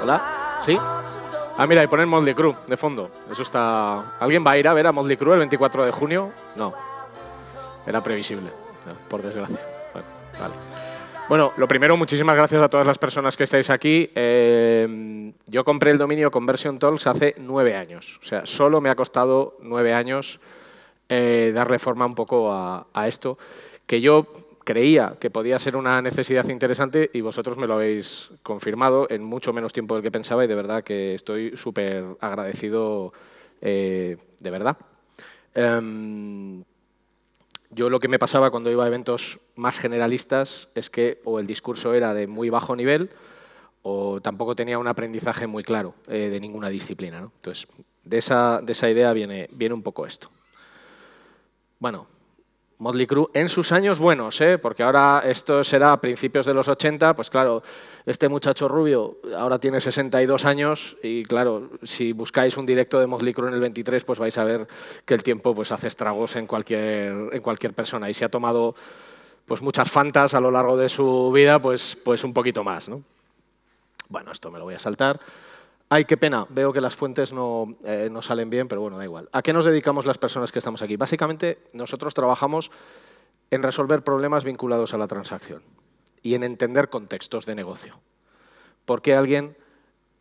Hola, ¿sí? Ah, mira, y ponen Motley Crue de fondo. Eso está. ¿Alguien va a ir a ver a Motley Crue el 24 de junio? No. Era previsible, por desgracia. Bueno, lo primero, muchísimas gracias a todas las personas que estáis aquí. Eh, yo compré el dominio Conversion Talks hace nueve años. O sea, solo me ha costado nueve años eh, darle forma un poco a, a esto. Que yo creía que podía ser una necesidad interesante y vosotros me lo habéis confirmado en mucho menos tiempo del que pensaba y de verdad que estoy súper agradecido eh, de verdad. Em, yo lo que me pasaba cuando iba a eventos más generalistas es que o el discurso era de muy bajo nivel o tampoco tenía un aprendizaje muy claro eh, de ninguna disciplina. Entonces, de esa, de esa idea viene, viene un poco esto. Bueno, Motley Crue en sus años buenos, ¿eh? porque ahora esto será a principios de los 80, pues claro, este muchacho rubio ahora tiene 62 años y claro, si buscáis un directo de Motley Crue en el 23, pues vais a ver que el tiempo pues hace estragos en cualquier, en cualquier persona y se ha tomado pues muchas fantas a lo largo de su vida, pues, pues un poquito más. ¿no? Bueno, esto me lo voy a saltar. Ay, qué pena, veo que las fuentes eh, no, salen bien, pero bueno, da igual. ¿A qué nos dedicamos las personas que estamos aquí? Básicamente, nosotros trabajamos en resolver problemas vinculados a la transacción y en entender contextos de negocio. ¿Por qué alguien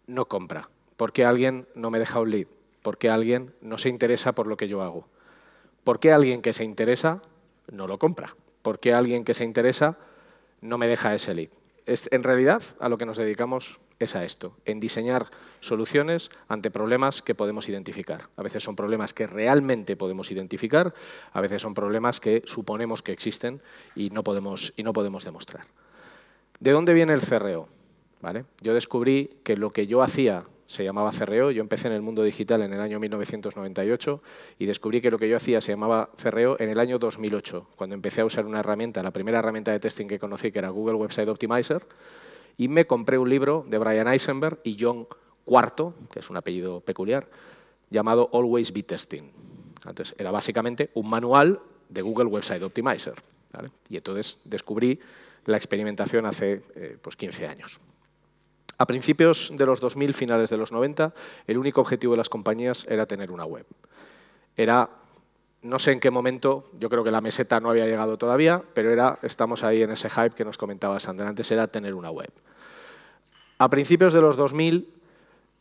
no compra? ¿Por qué alguien no me deja un lead? ¿Por qué alguien no se interesa por lo que yo hago? ¿Por qué alguien que se interesa no lo compra? ¿Por qué alguien que se interesa no me deja ese lead? en realidad, a lo que nos dedicamos es a esto, en diseñar soluciones ante problemas que podemos identificar. A veces son problemas que realmente podemos identificar, a veces son problemas que suponemos que existen y no podemos, y no podemos demostrar. ¿De dónde viene el CRO? E ¿Vale? Yo descubrí que lo que yo hacía se llamaba CRO, e yo empecé en el mundo digital en el año 1998 y descubrí que lo que yo hacía se llamaba CRO e en el año 2008, cuando empecé a usar una herramienta, la primera herramienta de testing que conocí, que era Google Website Optimizer, y me compré un libro de Brian Eisenberg y John Cuarto, que es un apellido peculiar, llamado Always Be Testing. Antes era básicamente un manual de Google Website Optimizer. Y entonces descubrí la experimentación hace eh, pues 15 años. A principios de los 2000, finales de los 90, el único objetivo de las compañías era tener una web. Era, no sé en qué momento, yo creo que la meseta no había llegado todavía, pero era, estamos ahí en ese hype que nos comentaba Sandra antes, era tener una web. A principios de los 2000,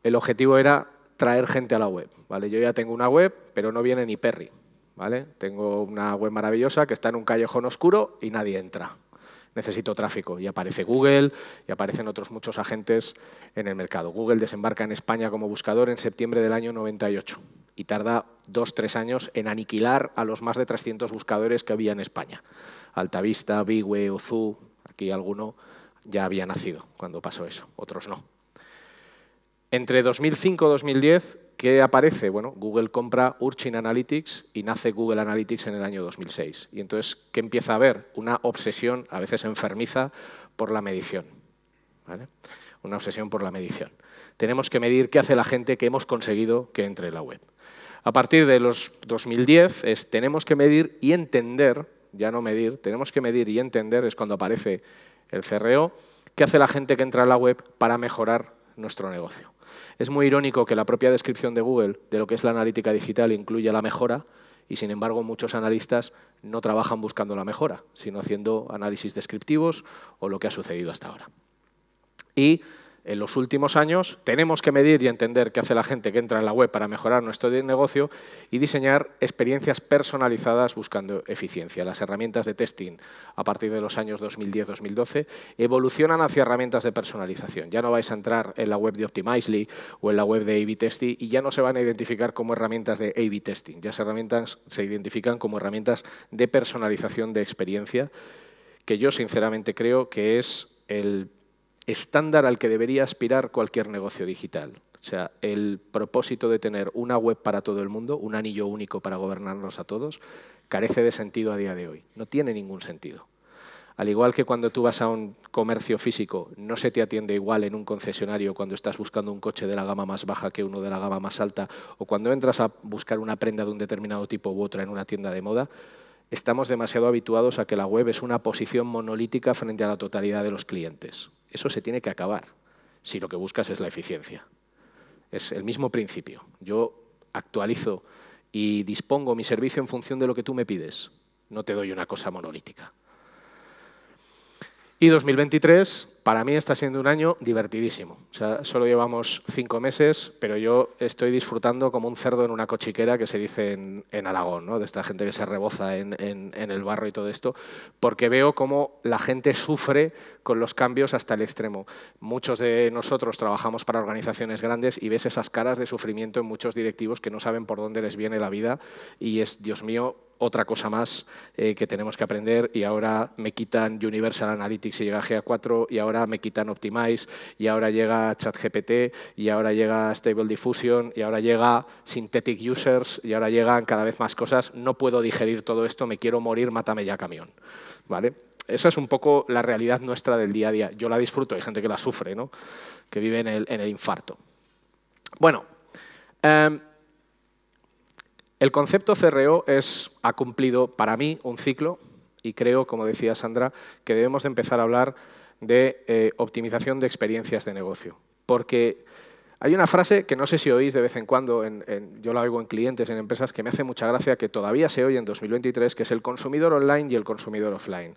el objetivo era traer gente a la web. ¿vale? Yo ya tengo una web, pero no viene ni Perry. ¿vale? Tengo una web maravillosa que está en un callejón oscuro y nadie entra. Necesito tráfico. Y aparece Google y aparecen otros muchos agentes en el mercado. Google desembarca en España como buscador en septiembre del año 98 y tarda dos, tres años en aniquilar a los más de 300 buscadores que había en España. Altavista, Bigwe, Ozu, aquí alguno ya había nacido cuando pasó eso, otros no. Entre 2005 y 2010, ¿qué aparece? Bueno, Google compra Urchin Analytics y nace Google Analytics en el año 2006. Y entonces, ¿qué empieza a haber? Una obsesión, a veces enfermiza, por la medición. Una obsesión por la medición. Tenemos que medir qué hace la gente que hemos conseguido que entre en la web. A partir de los 2010 es tenemos que medir y entender, ya no medir, tenemos que medir y entender es cuando aparece el CRO, e qué hace la gente que entra a la web para mejorar nuestro negocio. Es muy irónico que la propia descripción de Google de lo que es la analítica digital incluya la mejora y, sin embargo, muchos analistas no trabajan buscando la mejora, sino haciendo análisis descriptivos o lo que ha sucedido hasta ahora. Y en los últimos años, tenemos que medir y entender qué hace la gente que entra en la web para mejorar nuestro negocio y diseñar experiencias personalizadas buscando eficiencia. Las herramientas de testing a partir de los años 2010-2012 evolucionan hacia herramientas de personalización. Ya no vais a entrar en la web de Optimizely o en la web de A-B Testing y ya no se van a identificar como herramientas de A-B Testing. Ya se, se identifican como herramientas de personalización de experiencia que yo sinceramente creo que es el estándar al que debería aspirar cualquier negocio digital. O sea, el propósito de tener una web para todo el mundo, un anillo único para gobernarnos a todos, carece de sentido a día de hoy. No tiene ningún sentido. Al igual que cuando tú vas a un comercio físico, no se te atiende igual en un concesionario cuando estás buscando un coche de la gama más baja que uno de la gama más alta, o cuando entras a buscar una prenda de un determinado tipo u otra en una tienda de moda, estamos demasiado habituados a que la web es una posición monolítica frente a la totalidad de los clientes. Eso se tiene que acabar si lo que buscas es la eficiencia. Es el mismo principio. Yo actualizo y dispongo mi servicio en función de lo que tú me pides. No te doy una cosa monolítica. Y 2023 para mí está siendo un año divertidísimo. O sea, solo llevamos cinco meses, pero yo estoy disfrutando como un cerdo en una cochiquera que se dice en, en Aragón, ¿no? de esta gente que se reboza en, en, el barro y todo esto, porque veo cómo la gente sufre con los cambios hasta el extremo. Muchos de nosotros trabajamos para organizaciones grandes y ves esas caras de sufrimiento en muchos directivos que no saben por dónde les viene la vida y es, Dios mío, otra cosa más eh, que tenemos que aprender y ahora me quitan Universal Analytics y llega GA4 y ahora me quitan Optimize y ahora llega ChatGPT y ahora llega Stable Diffusion y ahora llega Synthetic Users y ahora llegan cada vez más cosas. No puedo digerir todo esto, me quiero morir, mátame ya camión. ¿Vale? Esa es un poco la realidad nuestra del día a día. Yo la disfruto, hay gente que la sufre, ¿no? que vive en el, infarto. Bueno, em, el concepto CRO es, ha cumplido para mí un ciclo y creo, como decía Sandra, que debemos de empezar a hablar de eh, optimización de experiencias de negocio. Porque hay una frase que no sé si oís de vez en cuando, yo la oigo en clientes, en empresas, que me hace mucha gracia, que todavía se oye en 2023, que es el consumidor online y el consumidor offline.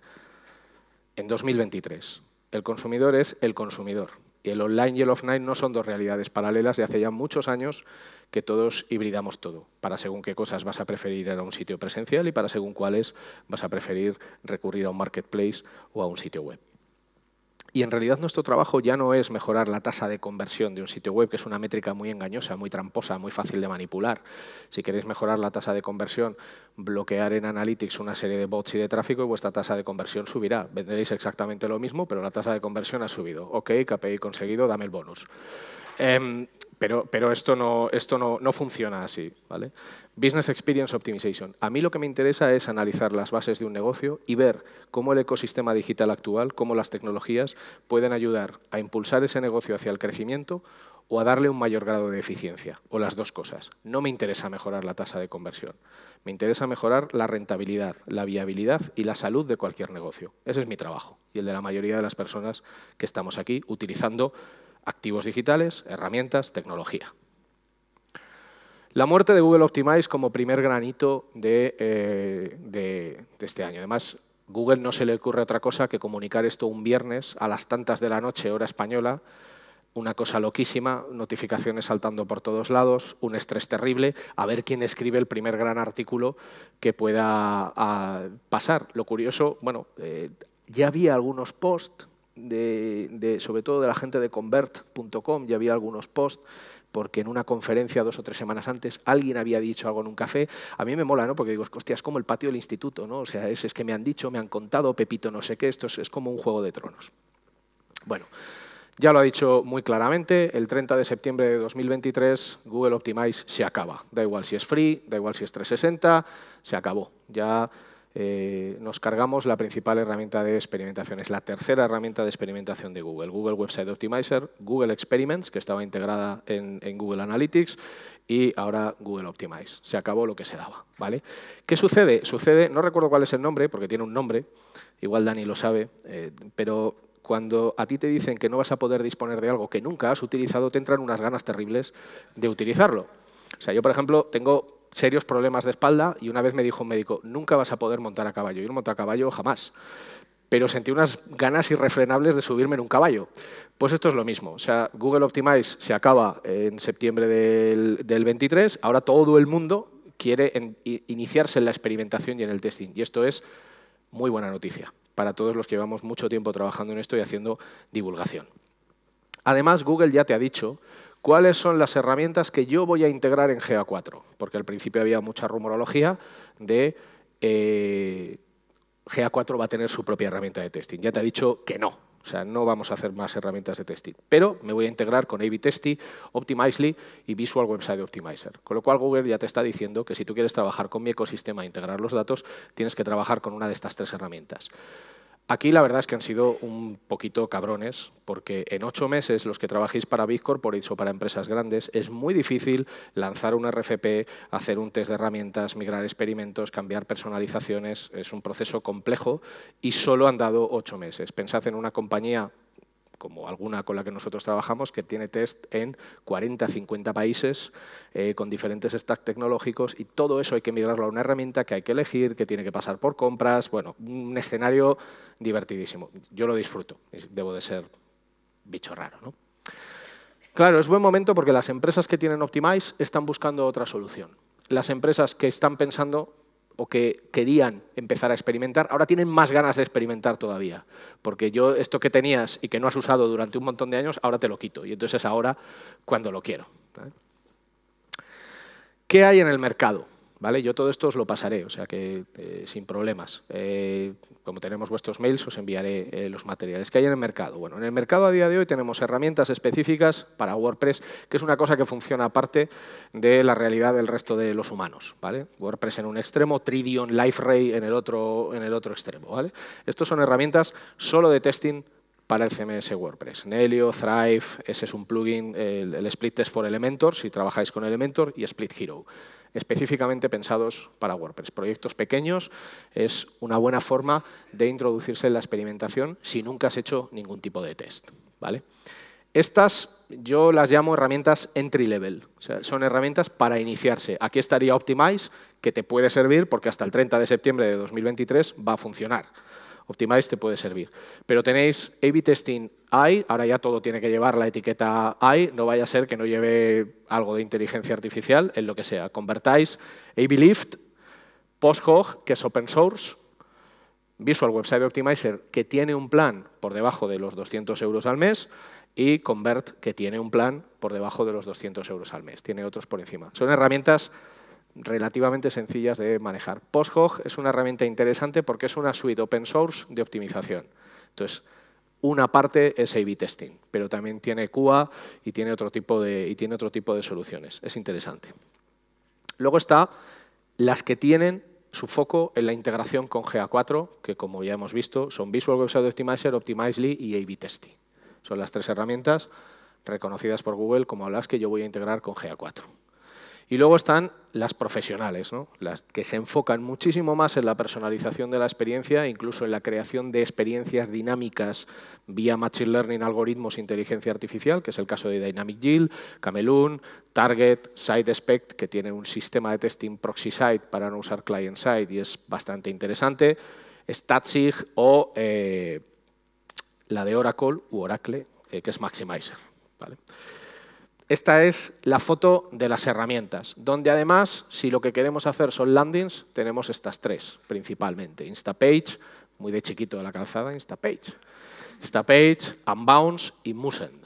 En 2023. El consumidor es el consumidor y el online y el offline no son dos realidades paralelas de hace ya muchos años que todos hibridamos todo. Para según qué cosas vas a preferir ir a un sitio presencial y para según cuáles vas a preferir recurrir a un marketplace o a un sitio web. Y en realidad nuestro trabajo ya no es mejorar la tasa de conversión de un sitio web, que es una métrica muy engañosa, muy tramposa, muy fácil de manipular. Si queréis mejorar la tasa de conversión, bloquear en Analytics una serie de bots y de tráfico y vuestra tasa de conversión subirá. Venderéis exactamente lo mismo, pero la tasa de conversión ha subido. Ok, KPI conseguido, dame el bonus. Em, pero, esto, no, funciona así. ¿vale? Business Experience Optimization. A mí lo que me interesa es analizar las bases de un negocio y ver cómo el ecosistema digital actual, cómo las tecnologías pueden ayudar a impulsar ese negocio hacia el crecimiento o a darle un mayor grado de eficiencia, o las dos cosas. No me interesa mejorar la tasa de conversión, me interesa mejorar la rentabilidad, la viabilidad y la salud de cualquier negocio. Ese es mi trabajo y el de la mayoría de las personas que estamos aquí utilizando Activos digitales, herramientas, tecnología. La muerte de Google Optimize como primer granito eh, de, este año. Además, Google no se le ocurre otra cosa que comunicar esto un viernes a las tantas de la noche, hora española, una cosa loquísima, notificaciones saltando por todos lados, un estrés terrible, a ver quién escribe el primer gran artículo que pueda ah, pasar. Lo curioso, bueno, eh, ya había algunos posts de, sobre todo de la gente de convert.com, ya había algunos posts, porque en una conferencia dos o tres semanas antes alguien había dicho algo en un café. A mí me mola, ¿no? Porque digo, hostia, es como el patio del instituto, ¿no? O sea, es, es que me han dicho, me han contado, Pepito no sé qué, esto es, es como un juego de tronos. Bueno, ya lo ha dicho muy claramente, el 30 de septiembre de 2023 Google Optimize se acaba. Da igual si es free, da igual si es 360, se acabó. Ya eh, nos cargamos la principal herramienta de experimentación. Es la tercera herramienta de experimentación de Google. Google Website Optimizer, Google Experiments, que estaba integrada en, Google Analytics, y ahora Google Optimize. Se acabó lo que se daba. ¿vale? ¿Qué sucede? Sucede, no recuerdo cuál es el nombre, porque tiene un nombre, igual Dani lo sabe, eh, pero cuando a ti te dicen que no vas a poder disponer de algo que nunca has utilizado, te entran unas ganas terribles de utilizarlo. O sea, yo, por ejemplo, tengo serios problemas de espalda y una vez me dijo un médico, nunca vas a poder montar a caballo. Yo no monto a caballo jamás, pero sentí unas ganas irrefrenables de subirme en un caballo. Pues esto es lo mismo. O sea, Google Optimize se acaba en septiembre del, del 23, ahora todo el mundo quiere iniciarse en la experimentación y en el testing. Y esto es muy buena noticia para todos los que llevamos mucho tiempo trabajando en esto y haciendo divulgación. Además, Google ya te ha dicho ¿Cuáles son las herramientas que yo voy a integrar en GA4? Porque al principio había mucha rumorología de eh, GA4 va a tener su propia herramienta de testing. Ya te he dicho que no, o sea, no vamos a hacer más herramientas de testing, pero me voy a integrar con A-B Optimizely y Visual Website Optimizer. Con lo cual Google ya te está diciendo que si tú quieres trabajar con mi ecosistema e integrar los datos, tienes que trabajar con una de estas tres herramientas. Aquí la verdad es que han sido un poquito cabrones, porque en ocho meses los que trabajéis para Big Corporates o para empresas grandes es muy difícil lanzar un RFP, hacer un test de herramientas, migrar experimentos, cambiar personalizaciones, es un proceso complejo y solo han dado ocho meses. Pensad en una compañía como alguna con la que nosotros trabajamos, que tiene test en 40, 50 países eh, con diferentes stacks tecnológicos y todo eso hay que migrarlo a una herramienta que hay que elegir, que tiene que pasar por compras, bueno, un escenario divertidísimo. Yo lo disfruto, debo de ser bicho raro, Claro, es buen momento porque las empresas que tienen Optimize están buscando otra solución. Las empresas que están pensando o que querían empezar a experimentar, ahora tienen más ganas de experimentar todavía. Porque yo esto que tenías y que no has usado durante un montón de años, ahora te lo quito. Y entonces ahora cuando lo quiero. ¿Qué hay en el mercado? Yo todo esto os lo pasaré, o sea que eh, sin problemas. Eh, como tenemos vuestros mails, os enviaré eh, los materiales que hay en el mercado. Bueno, en el mercado a día de hoy tenemos herramientas específicas para WordPress, que es una cosa que funciona aparte de la realidad del resto de los humanos, ¿vale? WordPress en un extremo, Trivion, LifeRay en el otro, en el otro extremo, ¿vale? Estos son herramientas solo de testing para el CMS WordPress. Nelio, Thrive, ese es un plugin, el, el Split Test for Elementor, si trabajáis con Elementor, y Split Hero específicamente pensados para WordPress. Proyectos pequeños es una buena forma de introducirse en la experimentación si nunca has hecho ningún tipo de test. ¿vale? Estas yo las llamo herramientas entry level, son herramientas para iniciarse. Aquí estaría Optimize, que te puede servir porque hasta el 30 de septiembre de 2023 va a funcionar. Optimize te puede servir. Pero tenéis A-B testing AI, ahora ya todo tiene que llevar la etiqueta AI, no vaya a ser que no lleve algo de inteligencia artificial en lo que sea. Convertáis A-B Lift, PostHog, que es open source, Visual Website Optimizer, que tiene un plan por debajo de los 200 euros al mes, y Convert, que tiene un plan por debajo de los 200 euros al mes. Tiene otros por encima. Son herramientas relativamente sencillas de manejar. PostHog es una herramienta interesante porque es una suite open source de optimización. Entonces, una parte es A-B testing, pero también tiene QA y tiene otro tipo de, y tiene otro tipo de soluciones. Es interesante. Luego está las que tienen su foco en la integración con GA4, que como ya hemos visto son Visual Website Optimizer, Optimizely y A-B testing. Son las tres herramientas reconocidas por Google como las que yo voy a integrar con GA4. Y luego están las profesionales, las que se enfocan muchísimo más en la personalización de la experiencia, incluso en la creación de experiencias dinámicas vía Machine Learning, algoritmos, e inteligencia artificial, que es el caso de Dynamic Yield, Camelun, Target, SideSpect, que tiene un sistema de testing proxy-side para no usar client-side y es bastante interesante, Statsig o eh, la de Oracle u Oracle, eh, que es Maximizer. Esta es la foto de las herramientas, donde además, si lo que queremos hacer son landings, tenemos estas tres principalmente. Instapage, muy de chiquito de la calzada, Instapage. Instapage, Unbounce y Musend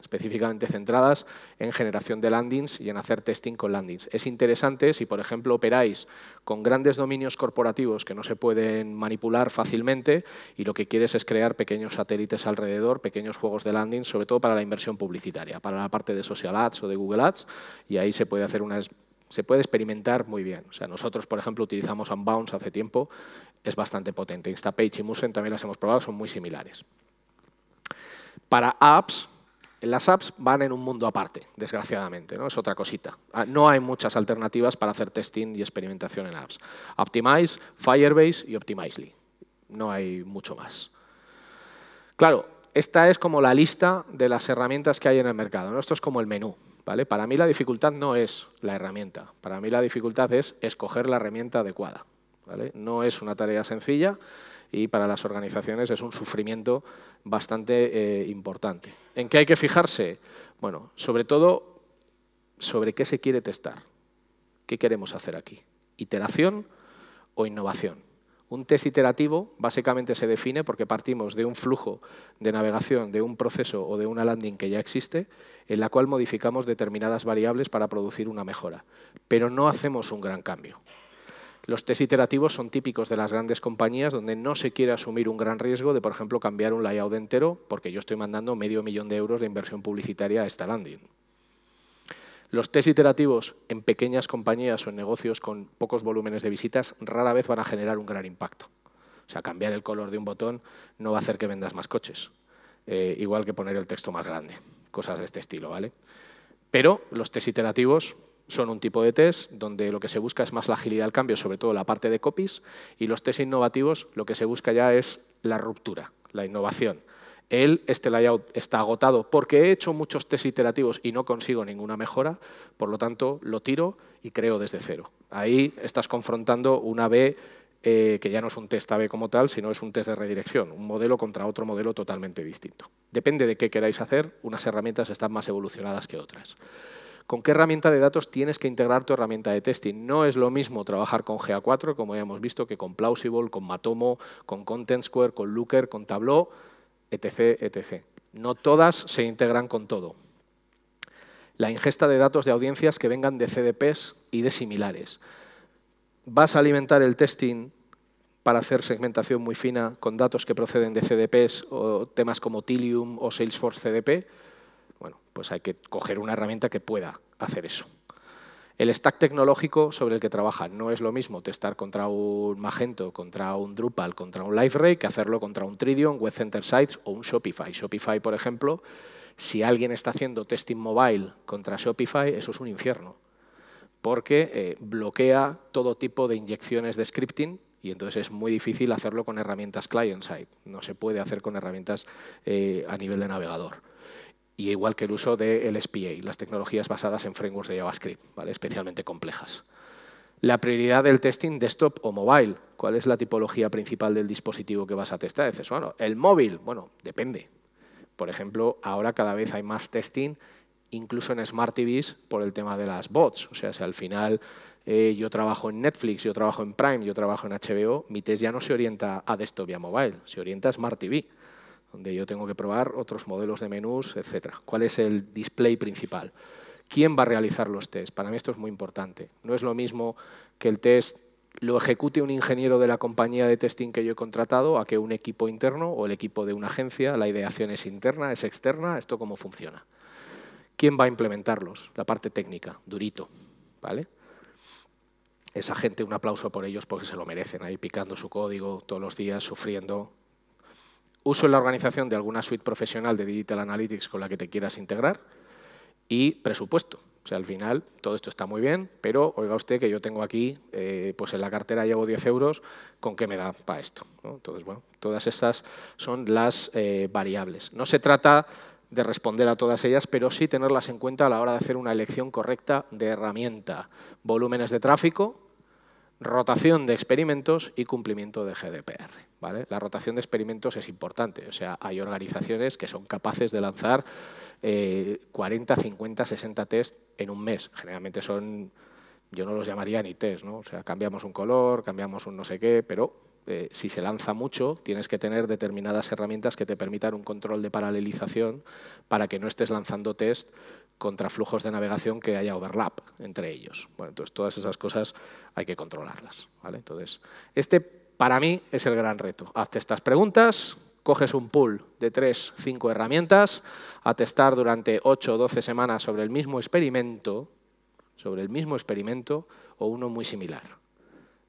específicamente centradas en generación de landings y en hacer testing con landings. Es interesante si, por ejemplo, operáis con grandes dominios corporativos que no se pueden manipular fácilmente y lo que quieres es crear pequeños satélites alrededor, pequeños juegos de landings, sobre todo para la inversión publicitaria, para la parte de social ads o de Google ads, y ahí se puede hacer una se puede experimentar muy bien. O sea, nosotros, por ejemplo, utilizamos Unbounce hace tiempo, es bastante potente. Instapage y Musen también las hemos probado, son muy similares. Para apps, las apps van en un mundo aparte, desgraciadamente, ¿no? es otra cosita. Ah, no hay muchas alternativas para hacer testing y experimentación en apps. Optimize, Firebase y Optimizely. No hay mucho más. Claro, esta es como la lista de las herramientas que hay en el mercado. ¿no? Esto es como el menú. ¿vale? Para mí la dificultad no es la herramienta. Para mí la dificultad es escoger la herramienta adecuada. ¿vale? No es una tarea sencilla y para las organizaciones es un sufrimiento bastante eh, importante. ¿En qué hay que fijarse? Bueno, sobre todo sobre qué se quiere testar, qué queremos hacer aquí, iteración o innovación. Un test iterativo básicamente se define porque partimos de un flujo de navegación, de un proceso o de una landing que ya existe, en la cual modificamos determinadas variables para producir una mejora, pero no hacemos un gran cambio. Los test iterativos son típicos de las grandes compañías donde no se quiere asumir un gran riesgo de, por ejemplo, cambiar un layout entero porque yo estoy mandando medio millón de euros de inversión publicitaria a esta landing. Los test iterativos en pequeñas compañías o en negocios con pocos volúmenes de visitas rara vez van a generar un gran impacto. O sea, cambiar el color de un botón no va a hacer que vendas más coches, eh, igual que poner el texto más grande, cosas de este estilo, ¿vale? Pero los test iterativos son un tipo de test donde lo que se busca es más la agilidad al cambio, sobre todo la parte de copies, y los tests innovativos lo que se busca ya es la ruptura, la innovación. El, este layout está agotado porque he hecho muchos test iterativos y no consigo ninguna mejora, por lo tanto lo tiro y creo desde cero. Ahí estás confrontando una B eh, que ya no es un test AB como tal, sino es un test de redirección, un modelo contra otro modelo totalmente distinto. Depende de qué queráis hacer, unas herramientas están más evolucionadas que otras con qué herramienta de datos tienes que integrar tu herramienta de testing. No es lo mismo trabajar con GA4, como ya hemos visto, que con Plausible, con Matomo, con Content Square, con Looker, con Tableau, etc. etc. No todas se integran con todo. La ingesta de datos de audiencias que vengan de CDPs y de similares. Vas a alimentar el testing para hacer segmentación muy fina con datos que proceden de CDPs o temas como Tilium o Salesforce CDP pues hay que coger una herramienta que pueda hacer eso. El stack tecnológico sobre el que trabaja no es lo mismo testar contra un Magento, contra un Drupal, contra un LiveRay que hacerlo contra un Tridium, Web Center Sites o un Shopify. Shopify, por ejemplo, si alguien está haciendo testing mobile contra Shopify, eso es un infierno, porque eh, bloquea todo tipo de inyecciones de scripting y entonces es muy difícil hacerlo con herramientas client-side. No se puede hacer con herramientas eh, a nivel de navegador y igual que el uso de SPA, las tecnologías basadas en frameworks de JavaScript, ¿vale? especialmente complejas. La prioridad del testing desktop o mobile. ¿Cuál es la tipología principal del dispositivo que vas a testar? Dices, bueno, el móvil. Bueno, depende. Por ejemplo, ahora cada vez hay más testing, incluso en Smart TVs, por el tema de las bots. O sea, si al final eh, yo trabajo en Netflix, yo trabajo en Prime, yo trabajo en HBO, mi test ya no se orienta a desktop y a mobile, se orienta a Smart TV donde yo tengo que probar otros modelos de menús, etcétera. ¿Cuál es el display principal? ¿Quién va a realizar los tests? Para mí esto es muy importante. No es lo mismo que el test lo ejecute un ingeniero de la compañía de testing que yo he contratado a que un equipo interno o el equipo de una agencia, la ideación es interna, es externa, esto cómo funciona. ¿Quién va a implementarlos? La parte técnica, durito, ¿vale? Esa gente, un aplauso por ellos porque se lo merecen, ahí picando su código todos los días, sufriendo, uso en la organización de alguna suite profesional de Digital Analytics con la que te quieras integrar y presupuesto. O sea, al final todo esto está muy bien, pero oiga usted que yo tengo aquí, eh, pues en la cartera llevo 10 euros, ¿con qué me da para esto? Entonces, bueno, todas esas son las eh, variables. No se trata de responder a todas ellas, pero sí tenerlas en cuenta a la hora de hacer una elección correcta de herramienta. Volúmenes de tráfico, rotación de experimentos y cumplimiento de GDPR. La rotación de experimentos es importante, o sea, hay organizaciones que son capaces de lanzar 40, 50, 60 test en un mes. Generalmente son, yo no los llamaría ni test, ¿no? O sea, cambiamos un color, cambiamos un no sé qué, pero eh, si se lanza mucho, tienes que tener determinadas herramientas que te permitan un control de paralelización para que no estés lanzando test contra flujos de navegación que haya overlap entre ellos. Bueno, entonces todas esas cosas hay que controlarlas. Entonces, este para mí es el gran reto. Hazte estas preguntas, coges un pool de tres, cinco herramientas a testar durante 8 o 12 semanas sobre el mismo experimento, sobre el mismo experimento o uno muy similar.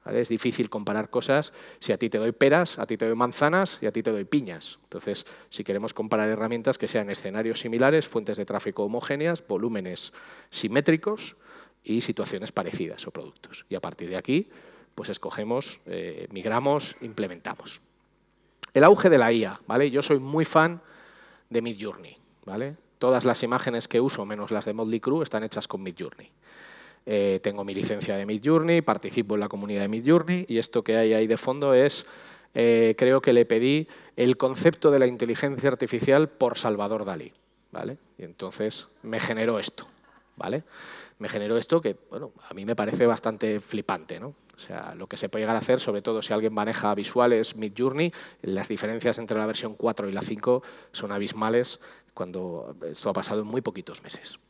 Es difícil comparar cosas si a ti te doy peras, a ti te doy manzanas y a ti te doy piñas. Entonces, si queremos comparar herramientas que sean escenarios similares, fuentes de tráfico homogéneas, volúmenes simétricos y situaciones parecidas o productos. Y a partir de aquí, pues escogemos, eh, migramos, implementamos. El auge de la IA, ¿vale? Yo soy muy fan de Midjourney, ¿vale? Todas las imágenes que uso, menos las de Modley Crew, están hechas con Midjourney. Eh, tengo mi licencia de Midjourney, participo en la comunidad de Midjourney y esto que hay ahí de fondo es, eh, creo que le pedí el concepto de la inteligencia artificial por Salvador Dalí, ¿vale? Y entonces me generó esto, ¿vale? Me generó esto que, bueno, a mí me parece bastante flipante, ¿no? O sea, lo que se puede llegar a hacer, sobre todo si alguien maneja visuales Mid Journey, las diferencias entre la versión 4 y la 5 son abismales cuando esto ha pasado en muy poquitos meses.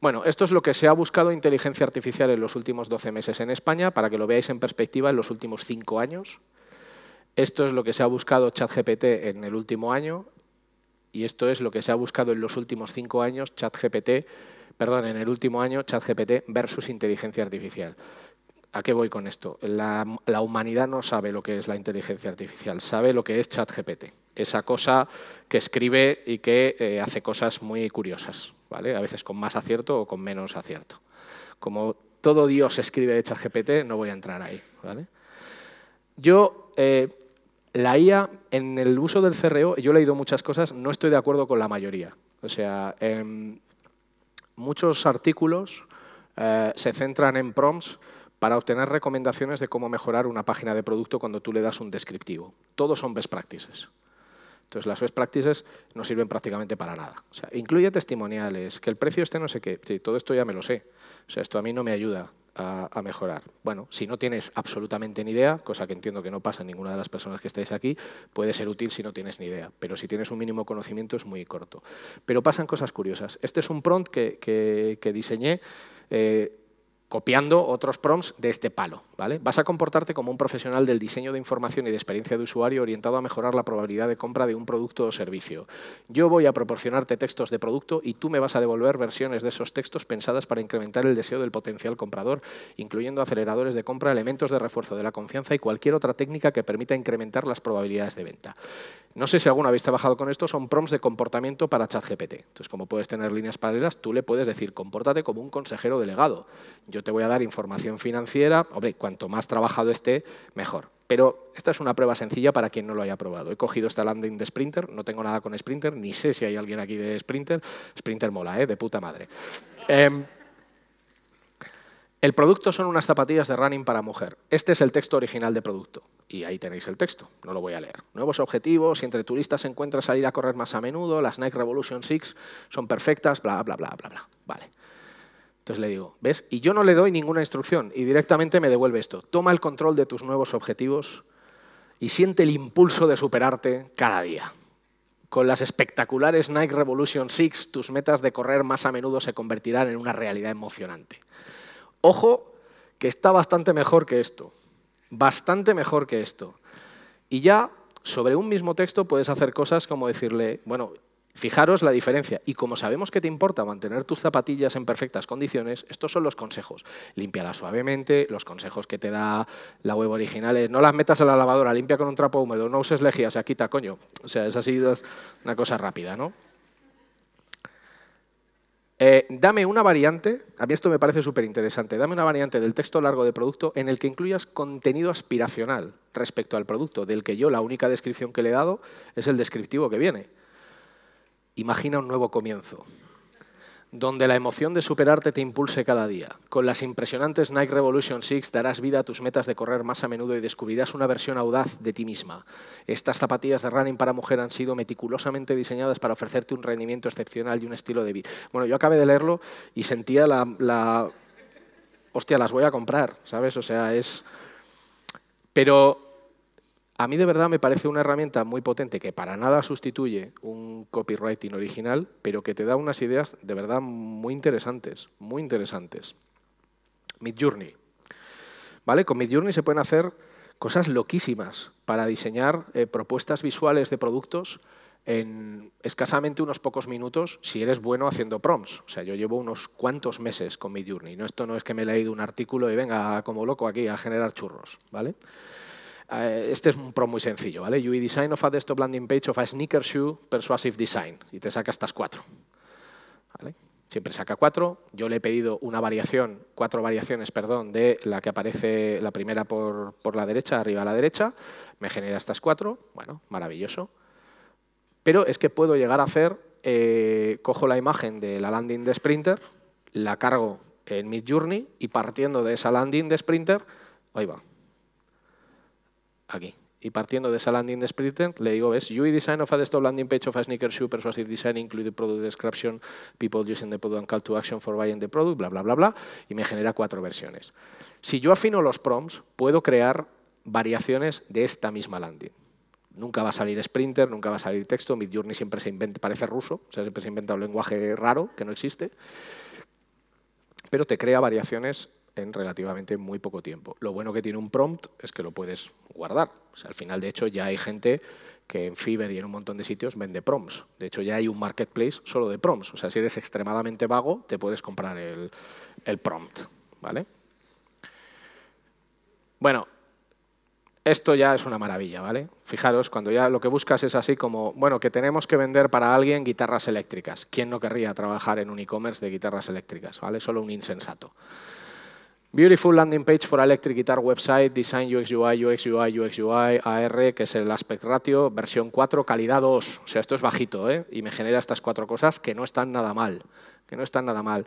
Bueno, esto es lo que se ha buscado inteligencia artificial en los últimos 12 meses en España, para que lo veáis en perspectiva en los últimos 5 años. Esto es lo que se ha buscado ChatGPT en el último año y esto es lo que se ha buscado en los últimos 5 años ChatGPT, perdón, en el último año ChatGPT versus inteligencia artificial. ¿A qué voy con esto? La, humanidad no sabe lo que es la inteligencia artificial, sabe lo que es ChatGPT, esa cosa que escribe y que eh, hace cosas muy curiosas, ¿vale? a veces con más acierto o con menos acierto. Como todo Dios escribe de ChatGPT, no voy a entrar ahí. Yo, eh, la IA, en el uso del CRO, yo he leído muchas cosas, no estoy de acuerdo con la mayoría. O sea, em, muchos artículos eh, se centran en prompts para obtener recomendaciones de cómo mejorar una página de producto cuando tú le das un descriptivo. Todos son best practices. Entonces, las best practices no sirven prácticamente para nada. incluye testimoniales, que el precio esté no sé qué. todo esto ya me lo sé. O sea, esto a mí no me ayuda a, mejorar. Bueno, si no tienes absolutamente ni idea, cosa que entiendo que no pasa en ninguna de las personas que estáis aquí, puede ser útil si no tienes ni idea. Pero si tienes un mínimo conocimiento es muy corto. Pero pasan cosas curiosas. Este es un prompt que, diseñé. Eh, copiando otros prompts de este palo. Vas a comportarte como un profesional del diseño de información y de experiencia de usuario orientado a mejorar la probabilidad de compra de un producto o servicio. Yo voy a proporcionarte textos de producto y tú me vas a devolver versiones de esos textos pensadas para incrementar el deseo del potencial comprador, incluyendo aceleradores de compra, elementos de refuerzo de la confianza y cualquier otra técnica que permita incrementar las probabilidades de venta. No sé si alguno habéis trabajado con esto, son prompts de comportamiento para ChatGPT. Entonces, como puedes tener líneas paralelas, tú le puedes decir, compórtate como un consejero delegado. Yo te voy a dar información financiera, hombre, cuanto más trabajado esté, mejor. Pero esta es una prueba sencilla para quien no lo haya probado. He cogido esta landing de Sprinter, no tengo nada con Sprinter, ni sé si hay alguien aquí de Sprinter. Sprinter mola, ¿eh? de puta madre. Em, el producto son unas zapatillas de running para mujer. Este es el texto original de producto. Y ahí tenéis el texto, no lo voy a leer. Nuevos objetivos, si entre turistas se encuentra salir a correr más a menudo, las Nike Revolution 6 son perfectas, bla, bla, bla, bla, bla. Vale. Entonces le digo, ¿ves? Y yo no le doy ninguna instrucción y directamente me devuelve esto. Toma el control de tus nuevos objetivos y siente el impulso de superarte cada día. Con las espectaculares Nike Revolution 6, tus metas de correr más a menudo se convertirán en una realidad emocionante. Ojo, que está bastante mejor que esto. Bastante mejor que esto. Y ya sobre un mismo texto puedes hacer cosas como decirle, bueno, Fijaros la diferencia. Y como sabemos que te importa mantener tus zapatillas en perfectas condiciones, estos son los consejos. Límpialas suavemente, los consejos que te da la web original es no las metas a la lavadora, limpia con un trapo húmedo, no uses lejía, se quita, coño. O sea, esa ha sido una cosa rápida, ¿no? Eh, dame una variante, a mí esto me parece súper interesante, dame una variante del texto largo de producto en el que incluyas contenido aspiracional respecto al producto, del que yo la única descripción que le he dado es el descriptivo que viene. Imagina un nuevo comienzo, donde la emoción de superarte te impulse cada día. Con las impresionantes Nike Revolution 6 darás vida a tus metas de correr más a menudo y descubrirás una versión audaz de ti misma. Estas zapatillas de running para mujer han sido meticulosamente diseñadas para ofrecerte un rendimiento excepcional y un estilo de vida. Bueno, yo acabé de leerlo y sentía la, la... Hostia, las voy a comprar, ¿sabes? O sea, es... Pero a mí de verdad me parece una herramienta muy potente que para nada sustituye un copywriting original, pero que te da unas ideas de verdad muy interesantes, muy interesantes. Midjourney. ¿Vale? Con Midjourney se pueden hacer cosas loquísimas para diseñar eh, propuestas visuales de productos en escasamente unos pocos minutos si eres bueno haciendo prompts. O sea, yo llevo unos cuantos meses con Midjourney. No, esto no es que me he leído un artículo y venga como loco aquí a generar churros. ¿vale? Eh, este es un pro muy sencillo, ¿vale? UI e design of a desktop landing page of a sneaker shoe persuasive design. Y te saca estas cuatro. ¿Vale? Siempre saca cuatro. Yo le he pedido una variación, cuatro variaciones, perdón, de la que aparece la primera por, por la derecha, arriba a la derecha. Me genera estas cuatro. Bueno, maravilloso. Pero es que puedo llegar a hacer, eh, cojo la imagen de la landing de Sprinter, la cargo en Mid Journey y partiendo de esa landing de Sprinter, ahí va, aquí. Y partiendo de esa landing de sprinter le digo, ves, UI design of a desktop landing page of a sneaker shoe, persuasive design, include product description, people using the product and call to action for buying the product, bla, bla, bla, bla, y me genera cuatro versiones. Si yo afino los prompts, puedo crear variaciones de esta misma landing. Nunca va a salir Sprinter, nunca va a salir texto, Midjourney siempre se inventa, parece ruso, o sea, siempre se inventa un lenguaje raro que no existe, pero te crea variaciones en relativamente muy poco tiempo. Lo bueno que tiene un prompt es que lo puedes guardar. O al final, de hecho, ya hay gente que en Fiverr y en un montón de sitios vende prompts. De hecho, ya hay un marketplace solo de prompts. O sea, si eres extremadamente vago, te puedes comprar el, prompt. ¿vale? Bueno, esto ya es una maravilla, ¿vale? Fijaros, cuando ya lo que buscas es así como, bueno, que tenemos que vender para alguien guitarras eléctricas. ¿Quién no querría trabajar en un e-commerce de guitarras eléctricas? ¿Vale? Solo un insensato. Beautiful landing page for electric guitar website, design UX UI, UX UI, UX UI, AR, que es el aspect ratio, versión 4, calidad 2. O sea, esto es bajito, ¿eh? Y me genera estas cuatro cosas que no están nada mal, que no están nada mal.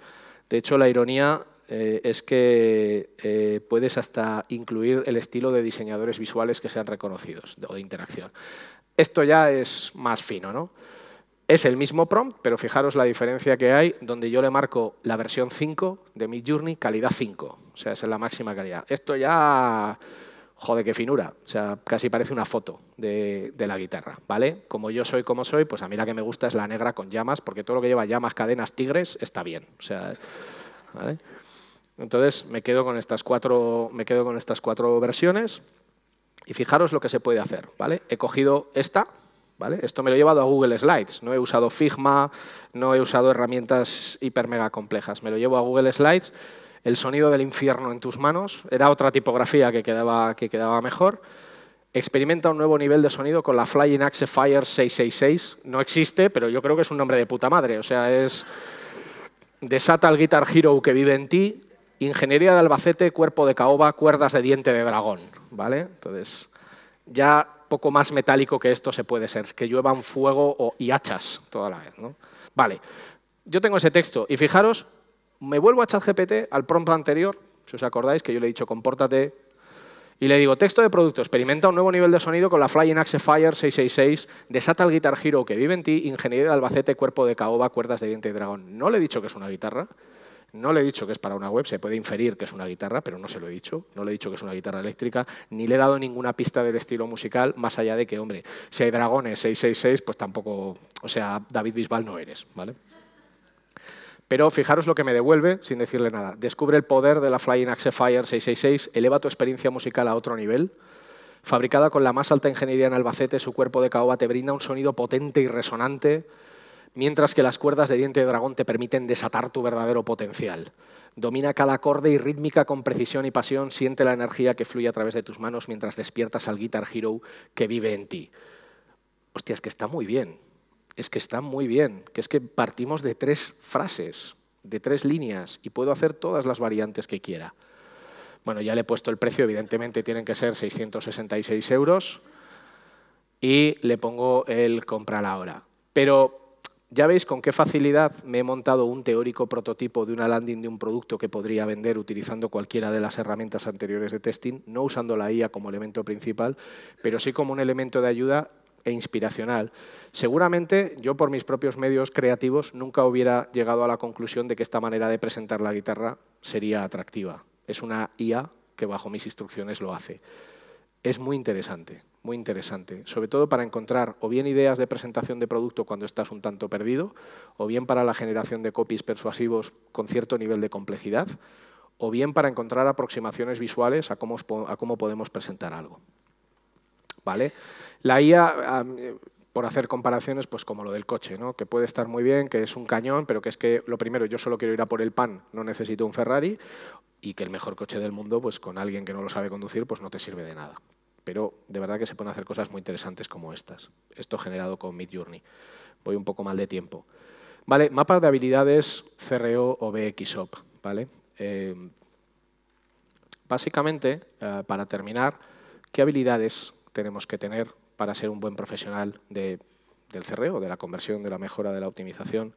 De hecho, la ironía eh, es que eh, puedes hasta incluir el estilo de diseñadores visuales que sean reconocidos o de interacción. Esto ya es más fino, ¿no? Es el mismo prompt, pero fijaros la diferencia que hay donde yo le marco la versión 5 de mi Journey, calidad 5. O sea, es la máxima calidad. Esto ya, jode, qué finura. O sea, casi parece una foto de, la guitarra, ¿vale? Como yo soy como soy, pues a mí la que me gusta es la negra con llamas, porque todo lo que lleva llamas, cadenas, tigres, está bien. O sea, ¿vale? Entonces me quedo con estas cuatro, me quedo con estas cuatro versiones y fijaros lo que se puede hacer, ¿vale? He cogido esta, esto me lo he llevado a Google Slides, no he usado Figma, no he usado herramientas hiper mega complejas, me lo llevo a Google Slides, el sonido del infierno en tus manos, era otra tipografía que quedaba, que quedaba mejor, experimenta un nuevo nivel de sonido con la Flying Axe Fire 666. No existe, pero yo creo que es un nombre de puta madre. O sea, es... Desata el Guitar Hero que vive en ti, ingeniería de Albacete, cuerpo de caoba, cuerdas de diente de dragón. ¿Vale? Entonces, ya poco más metálico que esto se puede ser, que lluevan fuego y hachas toda la vez. ¿no? Vale, yo tengo ese texto y fijaros, me vuelvo a GPT al prompt anterior, si os acordáis que yo le he dicho compórtate, y le digo, texto de producto, experimenta un nuevo nivel de sonido con la Flying Axe Fire 666, desata el Guitar Hero que vive en ti, ingeniero de Albacete, cuerpo de caoba, cuerdas de diente y dragón. No le he dicho que es una guitarra, no le he dicho que es para una web, se puede inferir que es una guitarra, pero no se lo he dicho. No le he dicho que es una guitarra eléctrica, ni le he dado ninguna pista del estilo musical, más allá de que, hombre, si hay dragones 666, pues tampoco, o sea, David Bisbal no eres, ¿vale? Pero fijaros lo que me devuelve sin decirle nada. Descubre el poder de la Flying Axe Fire 666, eleva tu experiencia musical a otro nivel. Fabricada con la más alta ingeniería en Albacete, su cuerpo de caoba te brinda un sonido potente y resonante mientras que las cuerdas de diente de dragón te permiten desatar tu verdadero potencial. Domina cada acorde y rítmica con precisión y pasión, siente la energía que fluye a través de tus manos mientras despiertas al Guitar Hero que vive en ti. Hostia, es que está muy bien, es que está muy bien, que es que partimos de tres frases, de tres líneas, y puedo hacer todas las variantes que quiera. Bueno, ya le he puesto el precio, evidentemente tienen que ser 666 euros, y le pongo el comprar ahora. Pero ya veis con qué facilidad me he montado un teórico prototipo de una landing de un producto que podría vender utilizando cualquiera de las herramientas anteriores de testing, no usando la IA como elemento principal, pero sí como un elemento de ayuda e inspiracional. Seguramente yo por mis propios medios creativos nunca hubiera llegado a la conclusión de que esta manera de presentar la guitarra sería atractiva. Es una IA que bajo mis instrucciones lo hace. Es muy interesante muy interesante, sobre todo para encontrar o bien ideas de presentación de producto cuando estás un tanto perdido, o bien para la generación de copies persuasivos con cierto nivel de complejidad, o bien para encontrar aproximaciones visuales a cómo, a cómo podemos presentar algo. ¿Vale? La IA, por hacer comparaciones, pues como lo del coche, ¿no? que puede estar muy bien, que es un cañón, pero que es que lo primero, yo solo quiero ir a por el pan, no necesito un Ferrari, y que el mejor coche del mundo, pues con alguien que no lo sabe conducir, pues no te sirve de nada. Pero de verdad que se pueden hacer cosas muy interesantes como estas. Esto generado con Midjourney. Voy un poco mal de tiempo. Vale, mapa de habilidades CRO o BXOP. ¿vale? Eh, básicamente, eh, para terminar, ¿qué habilidades tenemos que tener para ser un buen profesional del CRO, de la conversión, de la mejora, de la optimización?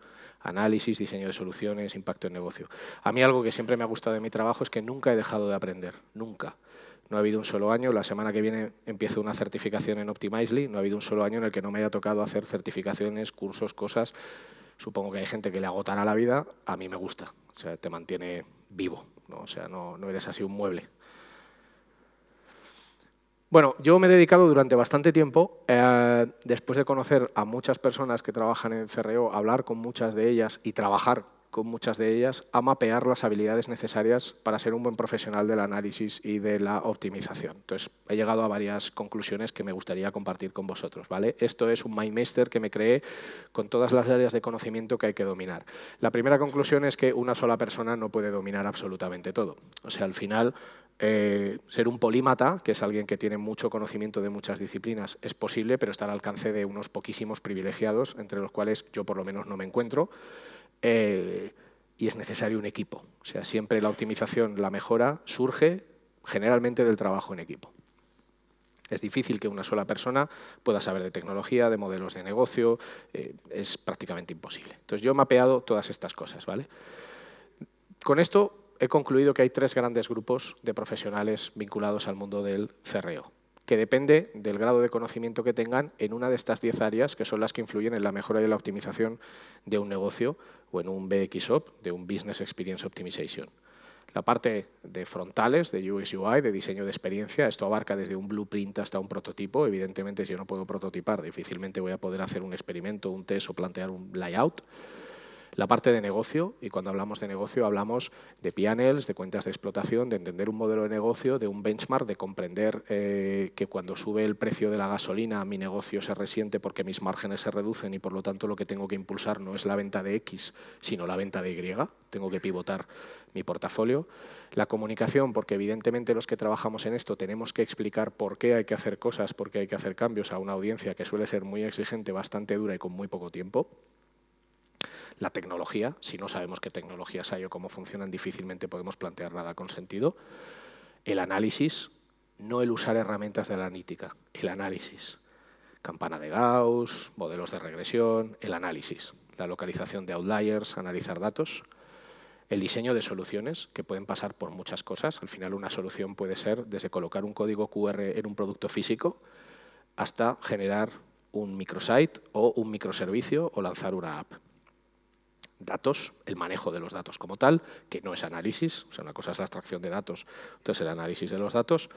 análisis, diseño de soluciones, impacto en negocio. A mí algo que siempre me ha gustado de mi trabajo es que nunca he dejado de aprender, nunca no ha habido un solo año, la semana que viene empiezo una certificación en Optimizely, no ha habido un solo año en el que no me haya tocado hacer certificaciones, cursos, cosas. Supongo que hay gente que le agotará la vida, a mí me gusta, o sea, te mantiene vivo, ¿no? o sea, no, eres así un mueble. Bueno, yo me he dedicado durante bastante tiempo, eh, después de conocer a muchas personas que trabajan en CRO, hablar con muchas de ellas y trabajar con muchas de ellas, a mapear las habilidades necesarias para ser un buen profesional del análisis y de la optimización. Entonces, he llegado a varias conclusiones que me gustaría compartir con vosotros. ¿vale? Esto es un master que me creé con todas las áreas de conocimiento que hay que dominar. La primera conclusión es que una sola persona no puede dominar absolutamente todo. O sea, al final, eh, ser un polímata, que es alguien que tiene mucho conocimiento de muchas disciplinas, es posible, pero está al alcance de unos poquísimos privilegiados, entre los cuales yo por lo menos no me encuentro. Eh, y es necesario un equipo. O sea, siempre la optimización, la mejora, surge generalmente del trabajo en equipo. Es difícil que una sola persona pueda saber de tecnología, de modelos de negocio, eh, es prácticamente imposible. Entonces yo he mapeado todas estas cosas. ¿vale? Con esto he concluido que hay tres grandes grupos de profesionales vinculados al mundo del CRO que depende del grado de conocimiento que tengan en una de estas 10 áreas que son las que influyen en la mejora y la optimización de un negocio o en un BXOP, de un Business Experience Optimization. La parte de frontales, de UX UI, de diseño de experiencia, esto abarca desde un blueprint hasta un prototipo. Evidentemente, si yo no puedo prototipar, difícilmente voy a poder hacer un experimento, un test o plantear un layout. La parte de negocio, y cuando hablamos de negocio hablamos de PNLs, de cuentas de explotación, de entender un modelo de negocio, de un benchmark, de comprender eh, que cuando sube el precio de la gasolina mi negocio se resiente porque mis márgenes se reducen y por lo tanto lo que tengo que impulsar no es la venta de X, sino la venta de Y. Tengo que pivotar mi portafolio. La comunicación, porque evidentemente los que trabajamos en esto tenemos que explicar por qué hay que hacer cosas, por qué hay que hacer cambios a una audiencia que suele ser muy exigente, bastante dura y con muy poco tiempo la tecnología. Si no sabemos qué tecnologías hay o cómo funcionan, difícilmente podemos plantear nada con sentido. El análisis, no el usar herramientas de la analítica, el análisis. Campana de Gauss, modelos de regresión, el análisis, la localización de outliers, analizar datos, el diseño de soluciones, que pueden pasar por muchas cosas. Al final una solución puede ser desde colocar un código QR en un producto físico hasta generar un microsite o un microservicio o lanzar una app datos, el manejo de los datos como tal, que no es análisis, o sea, una cosa es la extracción de datos, entonces el análisis de los datos,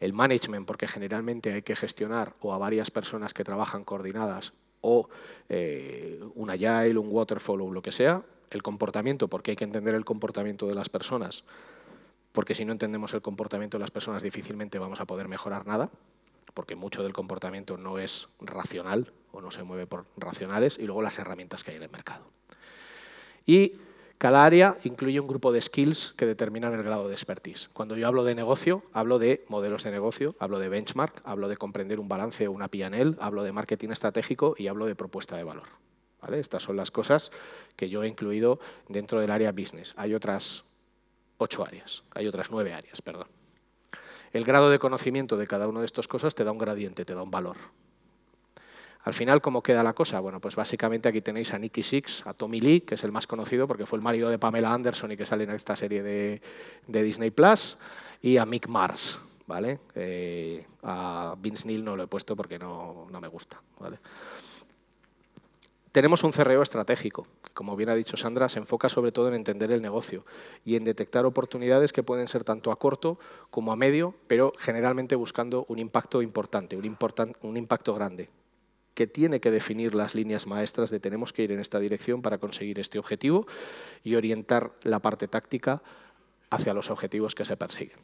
el management, porque generalmente hay que gestionar o a varias personas que trabajan coordinadas o eh, un agile, un waterfall o lo que sea, el comportamiento, porque hay que entender el comportamiento de las personas, porque si no entendemos el comportamiento de las personas difícilmente vamos a poder mejorar nada, porque mucho del comportamiento no es racional o no se mueve por racionales, y luego las herramientas que hay en el mercado. Y cada área incluye un grupo de skills que determinan el grado de expertise. Cuando yo hablo de negocio, hablo de modelos de negocio, hablo de benchmark, hablo de comprender un balance o una P&L, hablo de marketing estratégico y hablo de propuesta de valor. Estas son las cosas que yo he incluido dentro del área business. Hay otras ocho áreas, hay otras nueve áreas, perdón. El grado de conocimiento de cada una de estas cosas te da un gradiente, te da un valor. Al final, ¿cómo queda la cosa? Bueno, pues básicamente aquí tenéis a Nicky Six, a Tommy Lee, que es el más conocido porque fue el marido de Pamela Anderson y que sale en esta serie de, Disney Plus, y a Mick Mars, ¿vale? Eh, a Vince Neil no lo he puesto porque no, me gusta, ¿vale? Tenemos un cerreo estratégico, que como bien ha dicho Sandra, se enfoca sobre todo en entender el negocio y en detectar oportunidades que pueden ser tanto a corto como a medio, pero generalmente buscando un impacto importante, un impacto grande, que tiene que definir las líneas maestras de tenemos que ir en esta dirección para conseguir este objetivo y orientar la parte táctica hacia los objetivos que se persiguen.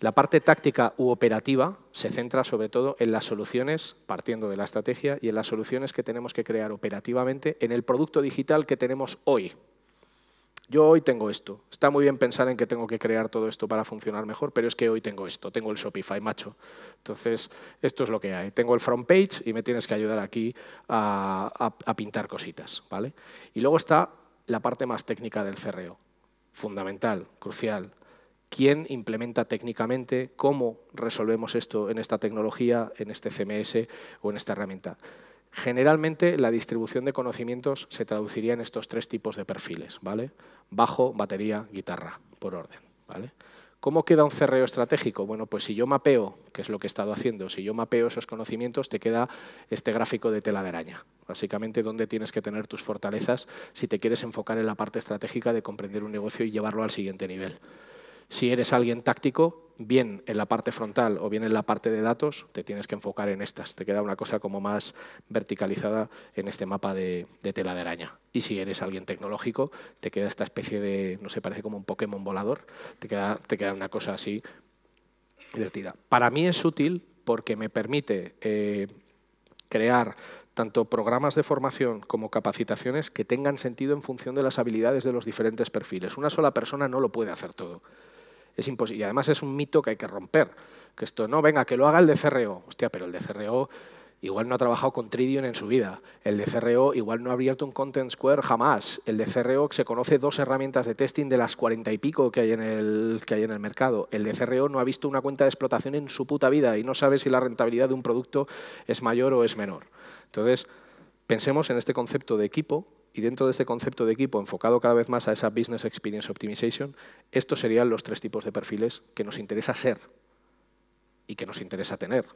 La parte táctica u operativa se centra sobre todo en las soluciones, partiendo de la estrategia, y en las soluciones que tenemos que crear operativamente en el producto digital que tenemos hoy, yo hoy tengo esto. Está muy bien pensar en que tengo que crear todo esto para funcionar mejor, pero es que hoy tengo esto, tengo el Shopify, macho. Entonces, esto es lo que hay. Tengo el front page y me tienes que ayudar aquí a, pintar cositas, ¿vale? Y luego está la parte más técnica del CRO, fundamental, crucial. ¿Quién implementa técnicamente? ¿Cómo resolvemos esto en esta tecnología, en este CMS o en esta herramienta? Generalmente la distribución de conocimientos se traduciría en estos tres tipos de perfiles, ¿vale? Bajo, batería, guitarra, por orden, ¿Cómo queda un cerreo estratégico? Bueno, pues si yo mapeo, que es lo que he estado haciendo, si yo mapeo esos conocimientos, te queda este gráfico de tela de araña. Básicamente, dónde tienes que tener tus fortalezas si te quieres enfocar en la parte estratégica de comprender un negocio y llevarlo al siguiente nivel. Si eres alguien táctico, bien en la parte frontal o bien en la parte de datos, te tienes que enfocar en estas. Te queda una cosa como más verticalizada en este mapa de, tela de araña. Y si eres alguien tecnológico, te queda esta especie de, no sé, parece como un Pokémon volador, te queda, te queda una cosa así divertida. Para mí es útil porque me permite eh, crear tanto programas de formación como capacitaciones que tengan sentido en función de las habilidades de los diferentes perfiles. Una sola persona no lo puede hacer todo es imposible. Y además es un mito que hay que romper. Que esto, no, venga, que lo haga el de CRO. Hostia, pero el de CRO igual no ha trabajado con Tridion en su vida. El de CRO igual no ha abierto un Content Square jamás. El de CRO se conoce dos herramientas de testing de las cuarenta y pico que hay, en el, que hay en el mercado. El de CRO no ha visto una cuenta de explotación en su puta vida y no sabe si la rentabilidad de un producto es mayor o es menor. Entonces, pensemos en este concepto de equipo y dentro de este concepto de equipo enfocado cada vez más a esa Business Experience Optimization, estos serían los tres tipos de perfiles que nos interesa ser y que nos interesa tener.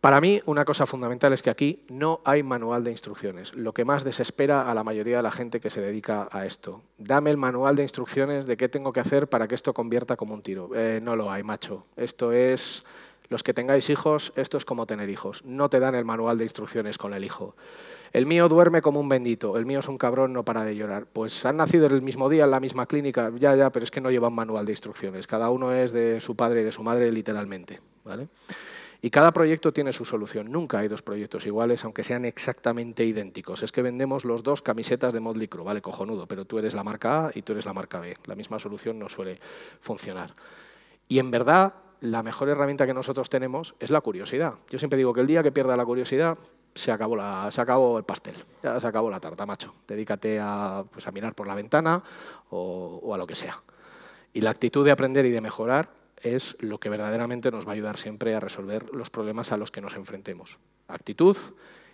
Para mí, una cosa fundamental es que aquí no hay manual de instrucciones, lo que más desespera a la mayoría de la gente que se dedica a esto. Dame el manual de instrucciones de qué tengo que hacer para que esto convierta como un tiro. Eh, no lo hay, macho. Esto es los que tengáis hijos, esto es como tener hijos. No te dan el manual de instrucciones con el hijo. El mío duerme como un bendito, el mío es un cabrón, no para de llorar. Pues han nacido el mismo día en la misma clínica, ya, ya, pero es que no llevan manual de instrucciones. Cada uno es de su padre y de su madre, literalmente. ¿vale? Y cada proyecto tiene su solución. Nunca hay dos proyectos iguales, aunque sean exactamente idénticos. Es que vendemos los dos camisetas de Modly Crew. vale, cojonudo, pero tú eres la marca A y tú eres la marca B. La misma solución no suele funcionar. Y en verdad, la mejor herramienta que nosotros tenemos es la curiosidad. Yo siempre digo que el día que pierda la curiosidad, se acabó, la, se acabó el pastel, ya se acabó la tarta, macho. Dedícate pues, a, mirar por la ventana o, o, a lo que sea. Y la actitud de aprender y de mejorar es lo que verdaderamente nos va a ayudar siempre a resolver los problemas a los que nos enfrentemos. Actitud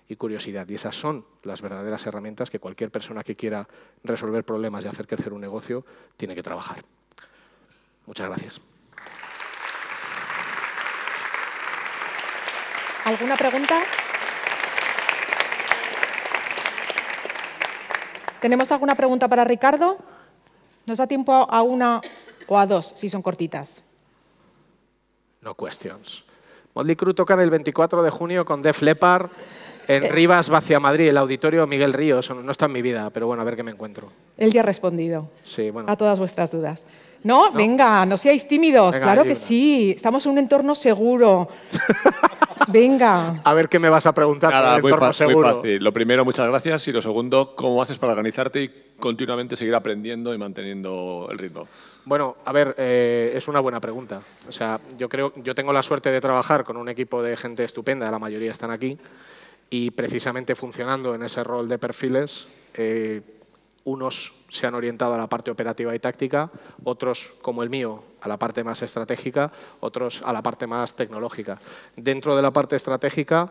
y curiosidad. Y esas son las verdaderas herramientas que cualquier persona que quiera resolver problemas y hacer crecer un negocio tiene que trabajar. Muchas gracias. ¿Alguna pregunta? ¿Tenemos alguna pregunta para Ricardo? ¿Nos da tiempo a una o a dos, si son cortitas? No questions. Motley Crue toca el 24 de junio con Def Leppard en eh. Rivas, hacia Madrid, el auditorio Miguel Ríos. No está en mi vida, pero bueno, a ver qué me encuentro. Él ya ha respondido a todas vuestras dudas. No, venga, no seáis tímidos, claro que sí. Estamos en un entorno seguro. Venga. A ver qué me vas a preguntar. muy, fácil. Lo primero, muchas gracias. Y lo segundo, ¿cómo haces para organizarte y continuamente seguir aprendiendo y manteniendo el ritmo? Bueno, a ver, eh, es una buena pregunta. O sea, yo creo, yo tengo la suerte de trabajar con un equipo de gente estupenda, la mayoría están aquí, y precisamente funcionando en ese rol de perfiles, eh, unos se han orientado a la parte operativa y táctica, otros, como el mío, a la parte más estratégica, otros a la parte más tecnológica. Dentro de la parte estratégica,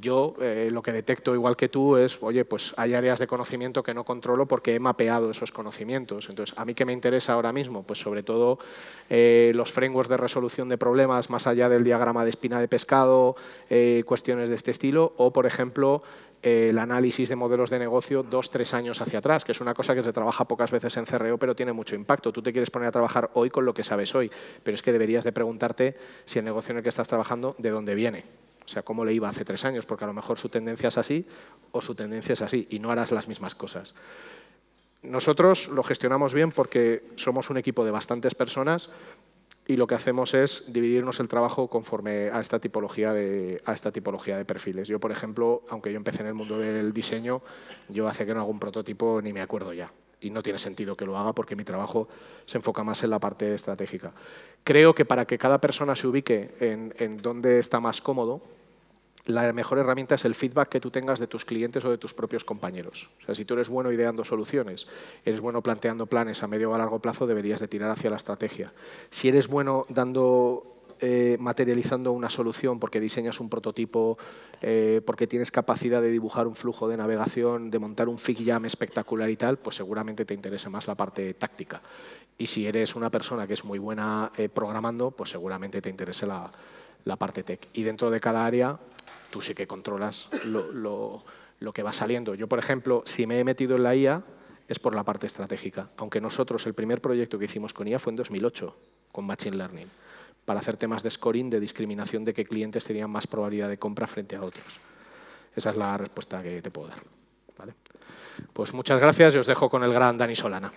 yo eh, lo que detecto igual que tú es, oye, pues hay áreas de conocimiento que no controlo porque he mapeado esos conocimientos. Entonces, ¿a mí qué me interesa ahora mismo? Pues sobre todo eh, los frameworks de resolución de problemas más allá del diagrama de espina de pescado, eh, cuestiones de este estilo, o por ejemplo el análisis de modelos de negocio dos, tres años hacia atrás, que es una cosa que se trabaja pocas veces en CRO, e pero tiene mucho impacto. Tú te quieres poner a trabajar hoy con lo que sabes hoy, pero es que deberías de preguntarte si el negocio en el que estás trabajando, de dónde viene. O sea, cómo le iba hace tres años, porque a lo mejor su tendencia es así o su tendencia es así y no harás las mismas cosas. Nosotros lo gestionamos bien porque somos un equipo de bastantes personas y lo que hacemos es dividirnos el trabajo conforme a esta tipología de, a esta tipología de perfiles. Yo, por ejemplo, aunque yo empecé en el mundo del diseño, yo hace que no hago un prototipo ni me acuerdo ya. Y no tiene sentido que lo haga porque mi trabajo se enfoca más en la parte estratégica. Creo que para que cada persona se ubique en, en donde está más cómodo, la mejor herramienta es el feedback que tú tengas de tus clientes o de tus propios compañeros. O sea, si tú eres bueno ideando soluciones, eres bueno planteando planes a medio o a largo plazo, deberías de tirar hacia la estrategia. Si eres bueno dando eh, materializando una solución porque diseñas un prototipo, eh, porque tienes capacidad de dibujar un flujo de navegación, de montar un fig jam espectacular y tal, pues seguramente te interese más la parte táctica. Y si eres una persona que es muy buena eh, programando, pues seguramente te interese la, la parte tech. Y dentro de cada área, tú sí que controlas lo, que va saliendo. Yo, por ejemplo, si me he metido en la IA, es por la parte estratégica. Aunque nosotros, el primer proyecto que hicimos con IA fue en 2008, con Machine Learning, para hacer temas de scoring, de discriminación de qué clientes tenían más probabilidad de compra frente a otros. Esa es la respuesta que te puedo dar. Pues muchas gracias y os dejo con el gran Dani Solana.